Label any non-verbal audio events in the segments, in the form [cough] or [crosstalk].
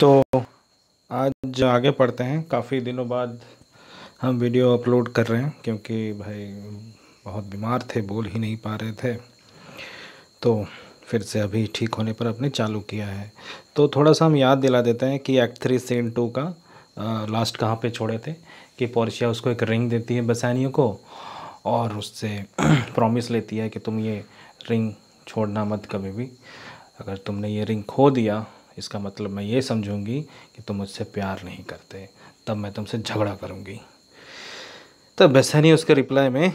तो आज आगे पढ़ते हैं काफ़ी दिनों बाद हम वीडियो अपलोड कर रहे हैं क्योंकि भाई बहुत बीमार थे बोल ही नहीं पा रहे थे तो फिर से अभी ठीक होने पर अपने चालू किया है तो थोड़ा सा हम याद दिला देते हैं कि एक्ट थ्री सीन टू का आ, लास्ट कहाँ पे छोड़े थे कि पोर्शिया उसको एक रिंग देती है बसानियों को और उससे प्रॉमिस [clears throat] लेती है कि तुम ये रिंग छोड़ना मत कभी भी अगर तुमने ये रिंग खो दिया इसका मतलब मैं ये समझूंगी कि तुम मुझसे प्यार नहीं करते तब मैं तुमसे झगड़ा करूंगी तब तो बेसैनी उसके रिप्लाई में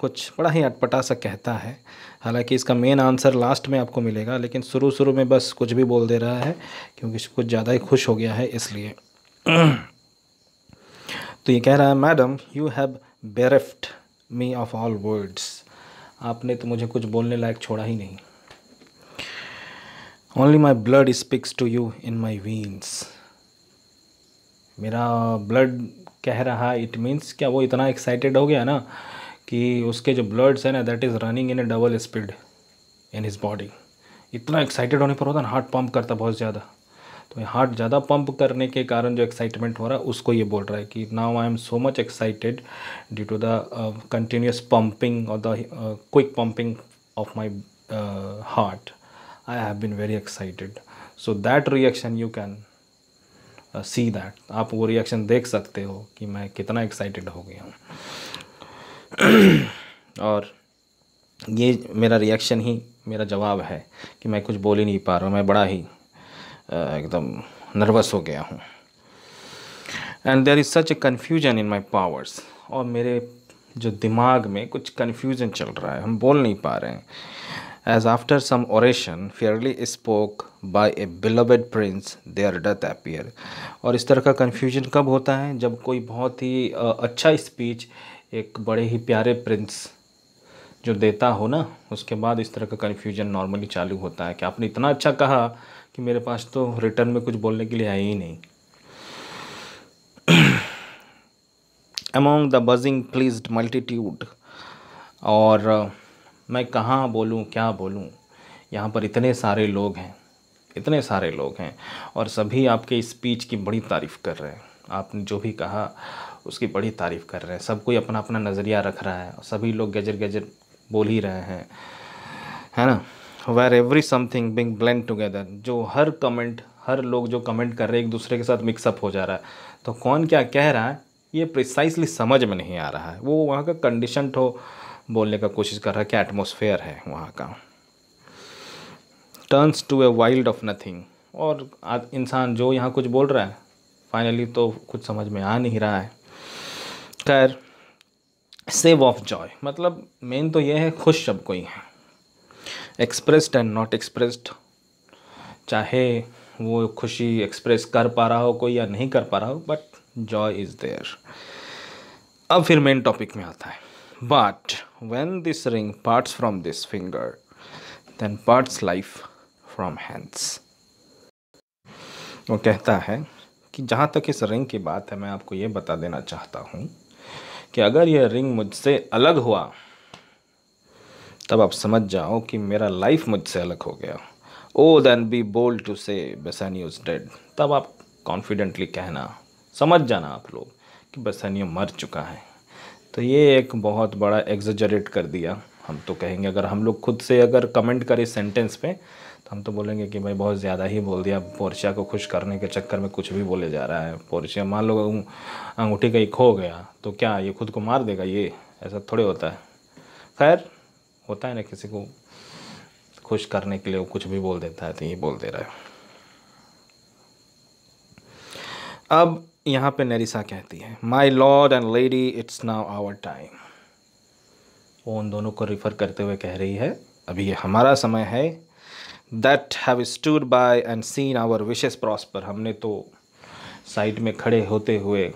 कुछ बड़ा ही अटपटा सा कहता है हालांकि इसका मेन आंसर लास्ट में आपको मिलेगा लेकिन शुरू शुरू में बस कुछ भी बोल दे रहा है क्योंकि कुछ ज़्यादा ही खुश हो गया है इसलिए तो ये कह रहा है madam you have bereft me of all words आपने तो मुझे कुछ बोलने लायक छोड़ा ही नहीं only my blood speaks to you in my veins मेरा ब्लड कह रहा है इट मीन्स क्या वो इतना एक्साइटेड हो गया ना कि उसके जो ब्लड्स हैं ना that is running in a double speed in his body इतना एक्साइटेड होने पर होता ना हार्ट पम्प करता बहुत ज़्यादा तो हार्ट ज़्यादा पम्प करने के कारण जो एक्साइटमेंट हो रहा है उसको ये बोल रहा है कि now I am so much excited due to the continuous pumping और the quick pumping of my heart I have been very excited so that reaction you can see that आप वो रिएक्शन देख सकते हो कि मैं कितना एक्साइटेड हो गया हूँ [clears throat] और ये मेरा रिएक्शन ही मेरा जवाब है कि मैं कुछ बोल ही नहीं पा रहा हूँ मैं बड़ा ही एकदम नर्वस हो गया हूँ and there is such a confusion in my powers और मेरे जो दिमाग में कुछ कन्फ्यूज़न चल रहा है हम बोल नहीं पा रहे हैं as after some oration fairly spoke by a beloved prince their death appear और इस तरह का कन्फ्यूजन कब होता है जब कोई बहुत ही अच्छा speech एक बड़े ही प्यारे प्रिंस जो देता हो ना उसके बाद इस तरह का कन्फ्यूजन नॉर्मली चालू होता है कि आपने इतना अच्छा कहा कि मेरे पास तो रिटर्न में कुछ बोलने के लिए आया ही नहीं [clears throat] among the buzzing pleased multitude और uh, मैं कहाँ बोलूँ क्या बोलूँ यहाँ पर इतने सारे लोग हैं इतने सारे लोग हैं और सभी आपके स्पीच की बड़ी तारीफ़ कर रहे हैं आपने जो भी कहा उसकी बड़ी तारीफ़ कर रहे हैं सब कोई अपना अपना नज़रिया रख रहा है सभी लोग गजर गजर बोल ही रहे हैं है ना where every something being blend together जो हर कमेंट हर लोग जो कमेंट कर रहे हैं एक दूसरे के साथ मिक्सअप हो जा रहा है तो कौन क्या कह रहा है ये प्रिसाइसली समझ में नहीं आ रहा है वो वहाँ का कंडीशन हो बोलने का कोशिश कर रहा है कि एटमोसफेयर है वहाँ का turns to a wild of nothing और इंसान जो यहाँ कुछ बोल रहा है फाइनली तो कुछ समझ में आ नहीं रहा है खैर सेव ऑफ जॉय मतलब मेन तो यह है खुश शब्द कोई है एक्सप्रेस्ड एंड नॉट एक्सप्रेस्ड चाहे वो खुशी एक्सप्रेस कर पा रहा हो कोई या नहीं कर पा रहा हो बट जॉय इज़ देयर अब फिर मेन टॉपिक में आता है But when this ring parts from this finger, then parts life from hands. वो कहता है कि जहाँ तक इस रिंग की बात है मैं आपको ये बता देना चाहता हूँ कि अगर यह रिंग मुझसे अलग हुआ तब आप समझ जाओ कि मेरा लाइफ मुझसे अलग हो गया oh then be bold to say Bassanio is dead तब आप कॉन्फिडेंटली कहना समझ जाना आप लोग कि बेसानियो मर चुका है तो ये एक बहुत बड़ा एग्जरेट कर दिया हम तो कहेंगे अगर हम लोग खुद से अगर कमेंट करें सेंटेंस पे तो हम तो बोलेंगे कि भाई बहुत ज़्यादा ही बोल दिया पोर्शिया को खुश करने के चक्कर में कुछ भी बोले जा रहा है पोर्शिया मान लो अंगूठी कहीं खो गया तो क्या ये खुद को मार देगा ये ऐसा थोड़े होता है खैर होता है ना किसी को खुश करने के लिए वो कुछ भी बोल देता है तो ये बोल दे रहा है अब यहाँ पे नरिसा कहती है my lord and lady it's now our time वो उन दोनों को रिफ़र करते हुए कह रही है अभी ये हमारा समय है that have stood by and seen our wishes prosper हमने तो साइड में खड़े होते हुए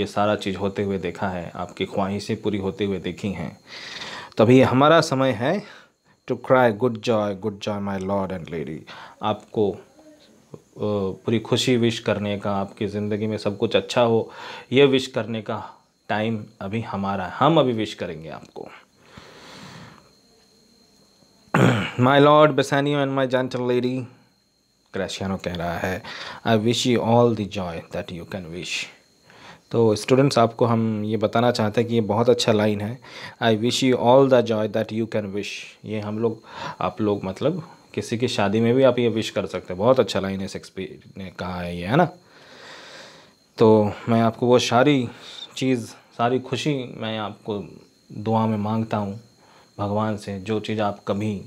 ये सारा चीज़ होते हुए देखा है आपकी ख्वाहिशें पूरी होते हुए देखी हैं तो अभी ये हमारा समय है to cry good joy good joy my lord and lady आपको पूरी खुशी विश करने का आपकी ज़िंदगी में सब कुछ अच्छा हो यह विश करने का टाइम अभी हमारा है हम अभी विश करेंगे आपको my lord Bassanio and my gentle lady Gratiano कह रहा है I wish you all the joy that you can wish तो स्टूडेंट्स आपको हम ये बताना चाहते हैं कि ये बहुत अच्छा लाइन है I wish you all the joy that you can wish ये हम लोग आप लोग मतलब किसी की शादी में भी आप ये विश कर सकते हैं बहुत अच्छा लाइन है एक्सपी ने कहा है ये है ना तो मैं आपको वो सारी चीज़ सारी खुशी मैं आपको दुआ में मांगता हूँ भगवान से जो चीज़ आप कभी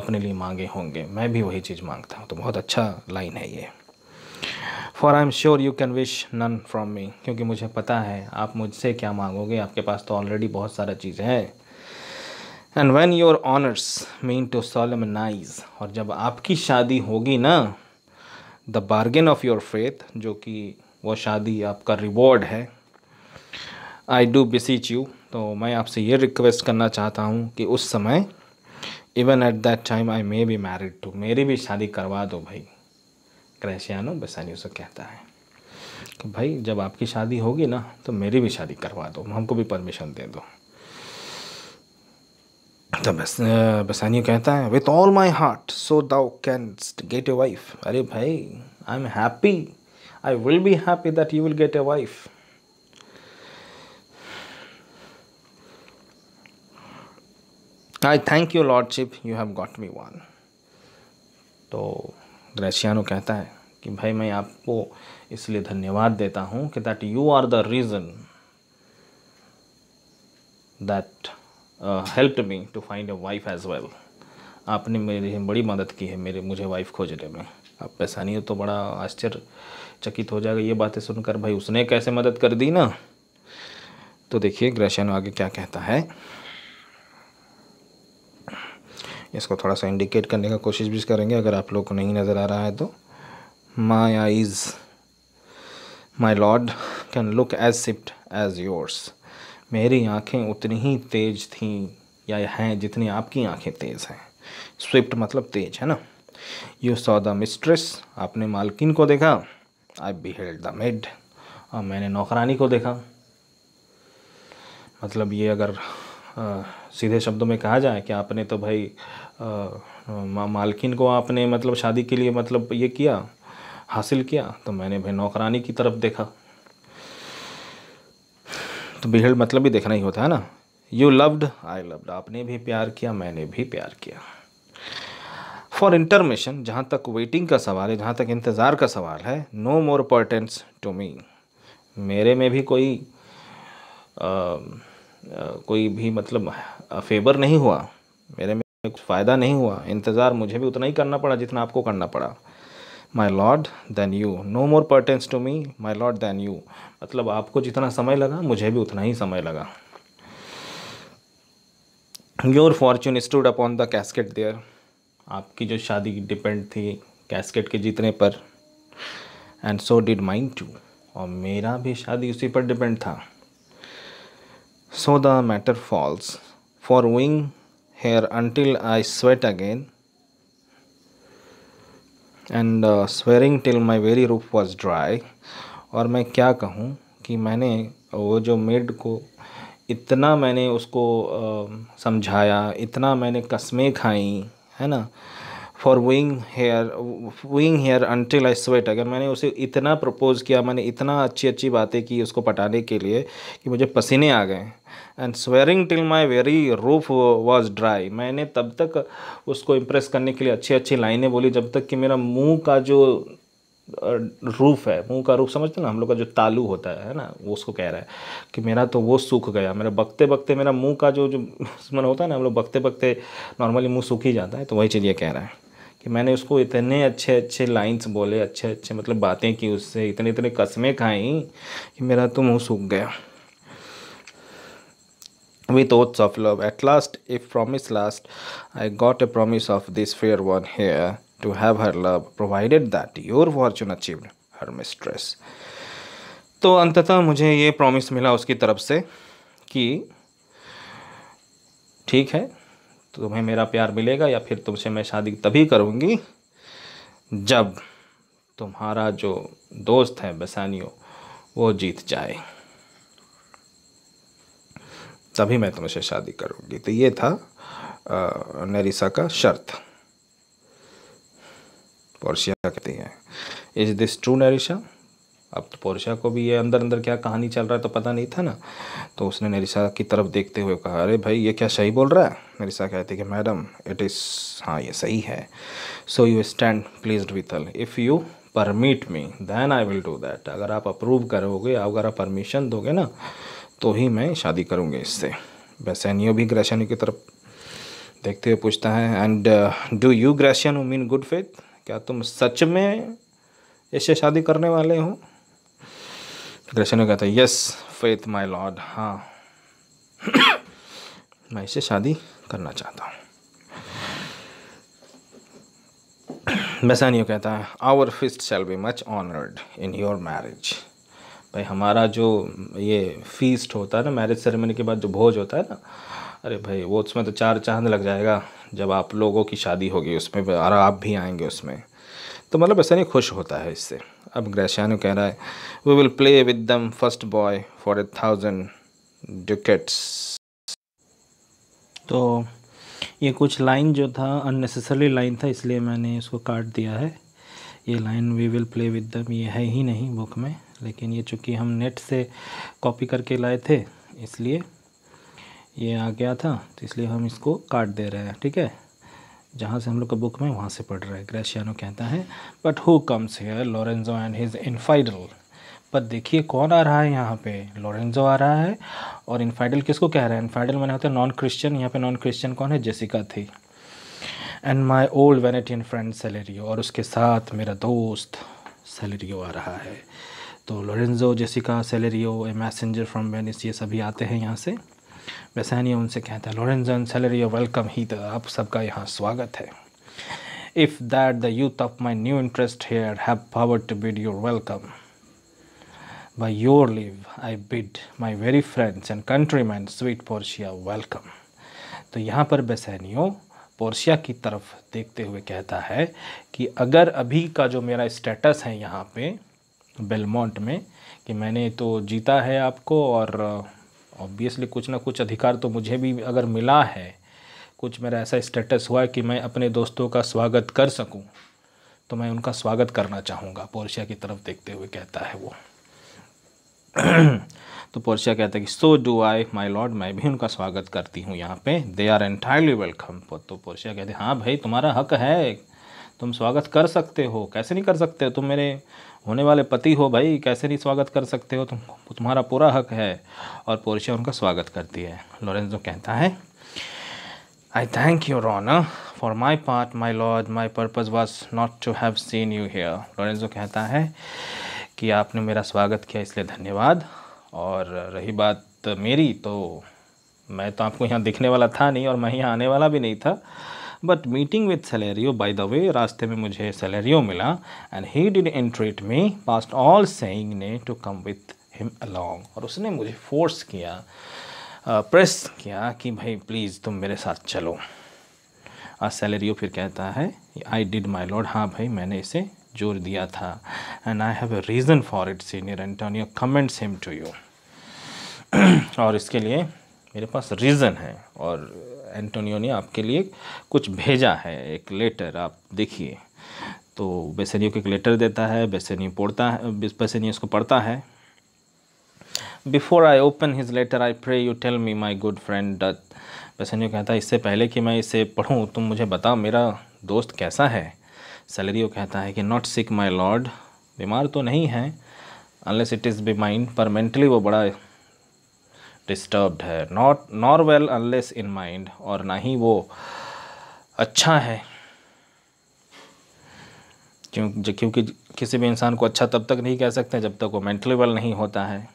अपने लिए मांगे होंगे मैं भी वही चीज़ मांगता हूँ तो बहुत अच्छा लाइन है ये for I am sure you can wish none from me क्योंकि मुझे पता है आप मुझसे क्या मांगोगे आपके पास तो ऑलरेडी बहुत सारा चीज़ है and when your honours mean to solemnize और जब आपकी शादी होगी ना the bargain of your faith जो कि वो शादी आपका रिवॉर्ड है आई डू बिसीच यू तो मैं आपसे ये रिक्वेस्ट करना चाहता हूँ कि उस समय even at that time I may be married to मेरी भी शादी करवा दो भाई क्रैशियानो बेसानी उसे कहता है कि भाई जब आपकी शादी होगी ना तो मेरी भी शादी करवा दो हमको भी परमिशन दे दो तो बस बसानियो कहता है with all my heart so thou can get a wife अरे भाई I am happy I will be happy that you will get a wife I thank you lordship you have got me one तो Gratiano कहता है कि भाई मैं आपको इसलिए धन्यवाद देता हूँ कि that you are the reason that helped me to find a wife as well आपने मेरी बड़ी मदद की है मेरे मुझे वाइफ खोजने में आप पैसा नहीं हो तो बड़ा आश्चर्यचकित हो जाएगा ये बातें सुनकर भाई उसने कैसे मदद कर दी ना तो देखिए ग्रेशन आगे क्या कहता है इसको थोड़ा सा इंडिकेट करने का कोशिश भी करेंगे अगर आप लोग को नहीं नज़र आ रहा है तो my eyes my lord can look as swift as yours मेरी आंखें उतनी ही तेज थीं या हैं जितनी आपकी आंखें तेज़ हैं स्विफ्ट मतलब तेज है ना यू सॉ द मिस्ट्रेस आपने मालकिन को देखा I beheld the maid और मैंने नौकरानी को देखा मतलब ये अगर आ, सीधे शब्दों में कहा जाए कि आपने तो भाई आ, मालकिन को आपने मतलब शादी के लिए मतलब ये किया हासिल किया तो मैंने भाई नौकरानी की तरफ देखा तो बिहेड़ मतलब भी देखना ही होता है ना यू लव्ड आई लव्ड आपने भी प्यार किया मैंने भी प्यार किया फॉर इंटरमेशन जहाँ तक वेटिंग का सवाल है जहाँ तक इंतज़ार का सवाल है नो मोर पर्टेंस टू मी मेरे में भी कोई आ, आ, कोई भी मतलब फेवर नहीं हुआ मेरे में कुछ फ़ायदा नहीं हुआ इंतज़ार मुझे भी उतना ही करना पड़ा जितना आपको करना पड़ा my lord then you no more pertains to me my lord then you मतलब आपको जितना समय लगा मुझे भी उतना ही समय लगा your fortune stood upon the casket there आपकी जो शादी डिपेंड थी कैस्केट के जीतने पर and so did mine too और मेरा भी शादी उसी पर डिपेंड था so the matter falls for wooing here until I sweat again and swearing till my very roof was dry और मैं क्या कहूँ कि मैंने वो जो मेड को इतना मैंने उसको uh, समझाया इतना मैंने कस्में खाई है ना for wooing here wooing here until I sweat अगर मैंने उसे इतना प्रपोज़ किया मैंने इतना अच्छी अच्छी बातें की उसको पटाने के लिए कि मुझे पसीने आ गए and swearing till my very roof was dry मैंने तब तक उसको इम्प्रेस करने के लिए अच्छी अच्छी लाइनें बोली जब तक कि मेरा मुंह का जो रूफ है मुंह का रूफ समझते ना हम लोग का जो तालू होता है ना वो उसको कह रहा है कि मेरा तो वो सूख गया मेरा बकते बकते मेरा मुंह का जो जो [laughs] मन होता है ना हम लोग बकते बकते नॉर्मली मुंह सूख ही जाता है तो वही चीज़ ये कह रहा है कि मैंने उसको इतने अच्छे अच्छे लाइन्स बोले अच्छे अच्छे मतलब बातें की उससे इतने इतने कस्में खाई कि मेरा तो मुँह सूख गया with oaths of love. At last, if promise last, I got a promise of this fair one here to have her love, provided that your fortune achieved her mistress. तो अंततः मुझे ये प्रॉमिस मिला उसकी तरफ से कि ठीक है तुम्हें मेरा प्यार मिलेगा या फिर तुमसे मैं शादी तभी करूँगी जब तुम्हारा जो दोस्त है बसानियो वो जीत जाए तभी मैं तुमसे शादी करूँगी तो ये था नरिसा का शर्त पोर्शिया कहती है इज दिस ट्रू नरिशा अब तो पोर्शिया को भी ये अंदर अंदर क्या कहानी चल रहा है तो पता नहीं था ना तो उसने नरिशा की तरफ देखते हुए कहा अरे भाई ये क्या सही बोल रहा है नरिशा कहती है कि मैडम इट इज़ हाँ ये सही है so you stand please withal if you permit me then I will do that अगर आप अप्रूव करोगे अगर आप परमिशन दोगे ना तो ही मैं शादी करूँगी इससे बैसैनियो भी ग्रेशनियो की तरफ देखते हुए पूछता है and do you Gratiano mean good faith क्या तुम सच में इससे शादी करने वाले हो ग्रेशन कहता है यस फेथ माई लॉर्ड हाँ [coughs] मैं इससे शादी करना चाहता हूँ बैसैनियो [coughs] कहता है our feast shall be much honoured in your marriage भाई हमारा जो ये फीस्ट होता है ना मैरिज सेरेमनी के बाद जो भोज होता है ना अरे भाई वो उसमें तो चार चांद लग जाएगा जब आप लोगों की शादी होगी उसमें और आप भी आएंगे उसमें तो मतलब ऐसा नहीं खुश होता है इससे अब ग्रेशियानो कह रहा है we will play with them first boy for a thousand ducats तो ये कुछ लाइन जो था अननेसेसरी लाइन था इसलिए मैंने इसको काट दिया है ये line we will play with them ये है ही नहीं बुक में लेकिन ये चूँकि हम नेट से कॉपी करके लाए थे इसलिए ये आ गया था तो इसलिए हम इसको काट दे रहे हैं ठीक है जहाँ से हम लोग का बुक में वहाँ से पढ़ रहा है ग्रेशियानो कहता है but who comes here Lorenzo and his infidel पर देखिए कौन आ रहा है यहाँ पे लॉरेंजो आ रहा है और इनफाइडल किसको कह रहे हैं इनफाइडल मैंने होता है नॉन क्रिश्चियन यहाँ पे नॉन क्रिश्चियन कौन है जेसिका थी and my old Venetian friend Salerio और उसके साथ मेरा दोस्त सेलेरियो आ रहा है तो Lorenzo Jessica Salerio a messenger from Venice ये सभी आते हैं यहाँ से बेसानिया उनसे कहता है लोरेंजो एंड सेलेरियो वेलकम ही तो आप सबका यहाँ स्वागत है if that the youth of my new interest here have power to bid your welcome By your leave, I bid my very friends and countrymen, sweet Portia, welcome. तो यहाँ पर बेसैनियो पोर्शिया की तरफ देखते हुए कहता है कि अगर अभी का जो मेरा स्टेटस है यहाँ पे बेलमोंट में कि मैंने तो जीता है आपको और ऑब्वियसली uh, कुछ ना कुछ अधिकार तो मुझे भी अगर मिला है कुछ मेरा ऐसा स्टेटस हुआ है कि मैं अपने दोस्तों का स्वागत कर सकूं तो मैं उनका स्वागत करना चाहूँगा पोर्शिया की तरफ देखते हुए कहता है वो [clears throat] तो पोर्शिया कहता है कि so do I my lord मैं भी उनका स्वागत करती हूँ यहाँ पे दे आर एंटायरली वेलकम तो पोर्शिया कहते हैं हाँ भाई तुम्हारा हक है तुम स्वागत कर सकते हो कैसे नहीं कर सकते हो तुम मेरे होने वाले पति हो भाई कैसे नहीं स्वागत कर सकते हो तुम तुम्हारा पूरा हक है और पोर्शिया उनका स्वागत करती है लॉरेंस जो कहता है आई थैंक यू रॉन for my part my lord my purpose was not to have seen you here Lorenzo जो कहता है कि आपने मेरा स्वागत किया इसलिए धन्यवाद और रही बात मेरी तो मैं तो आपको यहाँ दिखने वाला था नहीं और मैं यहाँ आने वाला भी नहीं था but meeting with Salerio by the way रास्ते में मुझे सैलरियो मिला and he did entreat me past all saying nay to come with him along और उसने मुझे फोर्स किया प्रेस uh, किया कि भाई प्लीज़ तुम मेरे साथ चलो और सैलरियो फिर कहता है आई डिड माई लॉर्ड हाँ भाई मैंने इसे जोर दिया था and I have a reason for it signior Antonio commends him to you और इसके लिए मेरे पास रीज़न है और एंटोनियो ने आपके लिए कुछ भेजा है एक लेटर आप देखिए तो बेसनियो को एक लेटर देता है बेसनियो पढ़ता है बेसनियो उसको पढ़ता है before I open his letter I pray you tell me my good friend doth Bassanio कहता है इससे पहले कि मैं इसे पढ़ूँ तुम मुझे बताओ मेरा दोस्त कैसा है सैलरियो कहता है कि नॉट सिक माई लॉर्ड बीमार तो नहीं है unless it is be mind पर मेंटली वो बड़ा डिस्टर्ब्ड है not nor well unless in mind और ना ही वो अच्छा है क्यों क्योंकि किसी भी इंसान को अच्छा तब तक नहीं कह सकते जब तक वो मेंटली वेल नहीं होता है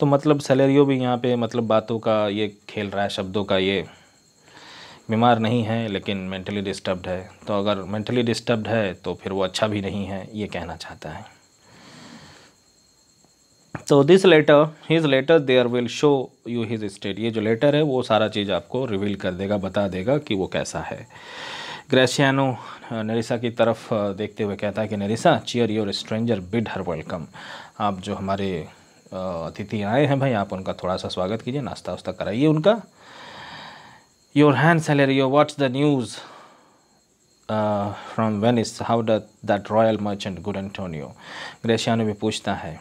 तो मतलब सैलरियो भी यहाँ पे मतलब बातों का ये खेल रहा है शब्दों का ये बीमार नहीं है लेकिन मेंटली डिस्टर्ब्ड है तो अगर मेंटली डिस्टर्ब्ड है तो फिर वो अच्छा भी नहीं है ये कहना चाहता है तो this letter his letter there will show you his state ये जो लेटर है वो सारा चीज़ आपको रिवील कर देगा बता देगा कि वो कैसा है ग्रेसियानो नरिसा uh, की तरफ uh, देखते हुए कहता है कि Nerissa cheer your stranger bid her welcome आप जो हमारे uh, अतिथि आए हैं भाई आप उनका थोड़ा सा स्वागत कीजिए नाश्ता वास्ता कराइए उनका your hand Salerio your what the news from Venice how doth that royal merchant good Antonio Gratiano भी पूछता है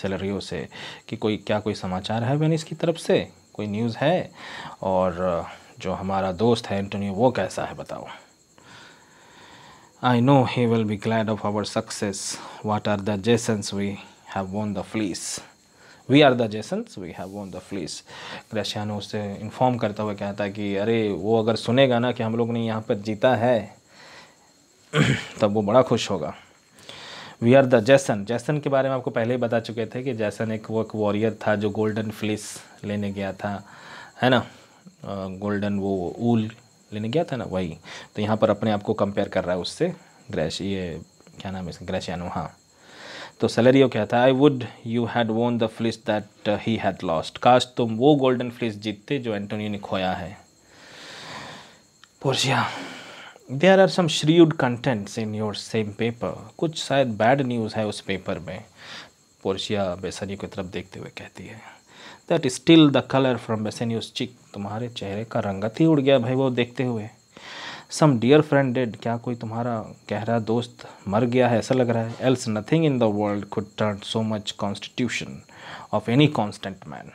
सैलरियों से कि कोई क्या कोई समाचार है वैनिस की तरफ से कोई न्यूज़ है और जो हमारा दोस्त है एंटोनियो वो कैसा है बताओ I know he will be glad of our success what are the Jasons we have won the fleece we are the Jasons we have won the fleece Gratiano उससे इन्फॉर्म करता हुआ कहता है कि अरे वो अगर सुनेगा ना कि हम लोग ने यहाँ पर जीता है [clears throat] तब वो बड़ा खुश होगा वी आर द जैसन जैसन के बारे में आपको पहले ही बता चुके थे कि जैसन एक वो एक वॉरियर था जो गोल्डन फ्लिस लेने गया था है ना गोल्डन वो ऊल लेने गया था ना वही तो यहाँ पर अपने आप को कंपेयर कर रहा है उससे ग्रैश ये क्या नाम है इसका यानो हाँ तो सैलरी क्या था I would you had won the fleece that he had lost काश तुम वो गोल्डन फ्लिस जीतते जो एंटोनियो ने खोया है Portia there are some shrewd contents in your same paper कुछ शायद बैड न्यूज़ है उस पेपर में पोर्शिया बेसनी की तरफ देखते हुए कहती है that still the colour from Bassanio's cheek तुम्हारे चेहरे का रंगत ही उड़ गया भाई वो देखते हुए सम डियर फ्रेंड डेड क्या कोई तुम्हारा गहरा दोस्त मर गया है ऐसा लग रहा है else nothing in the world could turn so much constitution of any constant man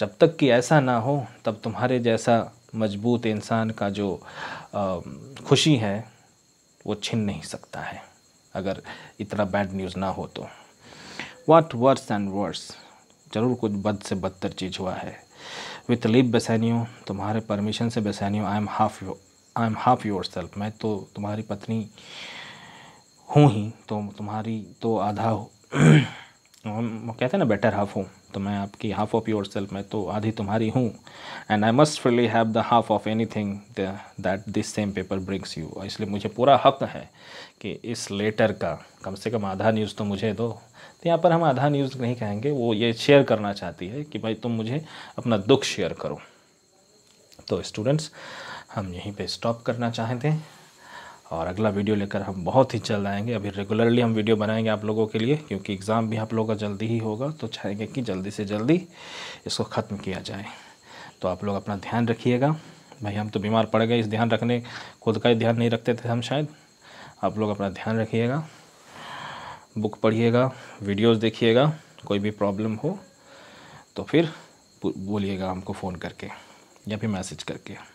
जब तक कि ऐसा ना हो तब तुम्हारे जैसा मजबूत इंसान का जो खुशी है वो छिन नहीं सकता है अगर इतना बैड न्यूज़ ना हो तो वाट वर्स एंड वर्स ज़रूर कुछ बद से बदतर चीज़ हुआ है विथ लिप हूँ तुम्हारे परमिशन से हूँ I am half I am half yourself मैं तो तुम्हारी पत्नी हूँ ही तो तुम्हारी तो आधा [clears throat] वो कहते हैं ना बेटर हाफ हूँ तो मैं आपकी हाफ ऑफ योर सेल्फ मैं तो आधी तुम्हारी हूँ and I must really have the half of anything that this same paper brings you और इसलिए मुझे पूरा हक है कि इस लेटर का कम से कम आधा न्यूज़ तो मुझे दो तो यहाँ पर हम आधा न्यूज़ नहीं कहेंगे वो ये शेयर करना चाहती है कि भाई तुम मुझे अपना दुख शेयर करो तो स्टूडेंट्स हम यहीं पे स्टॉप करना चाहते हैं और अगला वीडियो लेकर हम बहुत ही जल्द आएंगे अभी रेगुलरली हम वीडियो बनाएंगे आप लोगों के लिए क्योंकि एग्ज़ाम भी आप लोगों का जल्दी ही होगा तो चाहेंगे कि जल्दी से जल्दी इसको ख़त्म किया जाए तो आप लोग अपना ध्यान रखिएगा भाई हम तो बीमार पड़ गए इस ध्यान रखने खुद का ही ध्यान नहीं रखते थे हम शायद आप लोग अपना ध्यान रखिएगा बुक पढ़िएगा वीडियोस देखिएगा कोई भी प्रॉब्लम हो तो फिर बोलिएगा हमको फ़ोन करके या फिर मैसेज करके